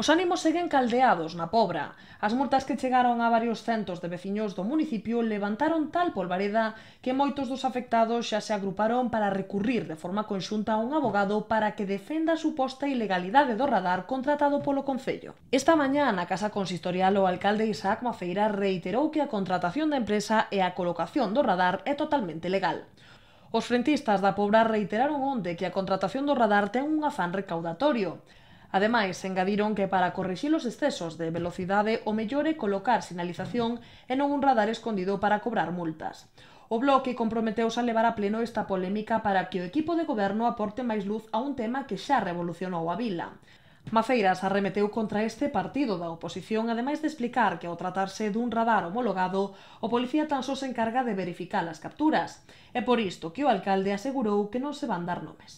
Os ánimos seguen caldeados na pobra. As multas que chegaron a varios centos de veciños do municipio levantaron tal polvareda que moitos dos afectados xa se agruparon para recurrir de forma conxunta a un abogado para que defenda a suposta ilegalidade do radar contratado polo Concello. Esta mañá na Casa Consistorial o alcalde Isaac Mafeira reiterou que a contratación da empresa e a colocación do radar é totalmente legal. Os frentistas da Pobra reiteraron onde que a contratación do radar ten un afán recaudatorio. Ademais, engadiron que para corrixir os excesos de velocidade o mellor é colocar sinalización e non un radar escondido para cobrar multas. O Bloque comprometeuse a levar a pleno esta polémica para que o equipo de goberno aporte máis luz a un tema que xa revolucionou a vila. Maceiras arremeteu contra este partido da oposición, ademais de explicar que ao tratarse dun radar homologado, o policía tan só se encarga de verificar as capturas, e por isto que o alcalde asegurou que non se van dar nomes.